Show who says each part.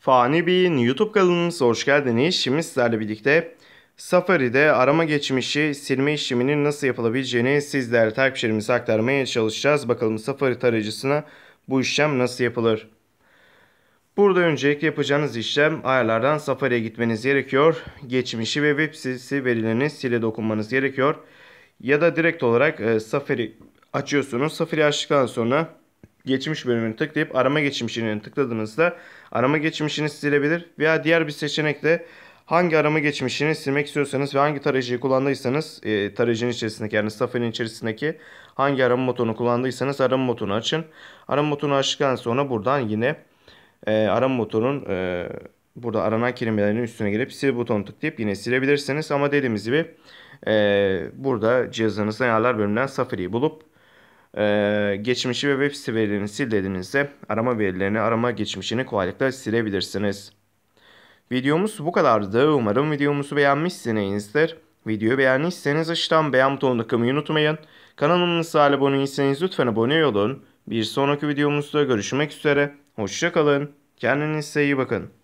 Speaker 1: Fani Bey'in YouTube kanalımıza hoş geldiniz. Şimdi sizlerle birlikte Safari'de arama geçmişi silme işleminin nasıl yapılabileceğini sizlere takipçilerimize aktarmaya çalışacağız. Bakalım Safari tarayıcısına bu işlem nasıl yapılır? Burada öncelikle yapacağınız işlem ayarlardan Safari'ye gitmeniz gerekiyor. Geçmişi ve web sitesi verilerini sile dokunmanız gerekiyor. Ya da direkt olarak e, Safari açıyorsunuz. Safari açtıktan sonra geçmiş bölümünü tıklayıp arama geçmişini tıkladığınızda arama geçmişini silebilir veya diğer bir seçenek de hangi arama geçmişini silmek istiyorsanız ve hangi tarayıcıyı kullandıysanız e, tarayıcının içerisindeki yani Safari'nin içerisindeki hangi arama motorunu kullandıysanız arama motorunu açın. Arama motorunu açtıktan sonra buradan yine e, arama motorunun e, burada aranan kelimelerin üstüne gelip sil butonu tıklayıp yine silebilirsiniz. Ama dediğimiz gibi e, burada cihazınızın ayarlar bölümünden Safari'yi bulup ee, geçmişi ve web sitelerini sildiğinizde arama verilerini arama geçmişini kolaylıkla silebilirsiniz. Videomuz bu kadardı. Umarım videomuzu beğenmişsinizdir. Videoyu beğendiyseniz aşağıdan beğen butonuna tıklamayı unutmayın. Kanalımıza abone değilseniz lütfen abone olun. Bir sonraki videomuzda görüşmek üzere. Hoşçakalın. Kendinize iyi bakın.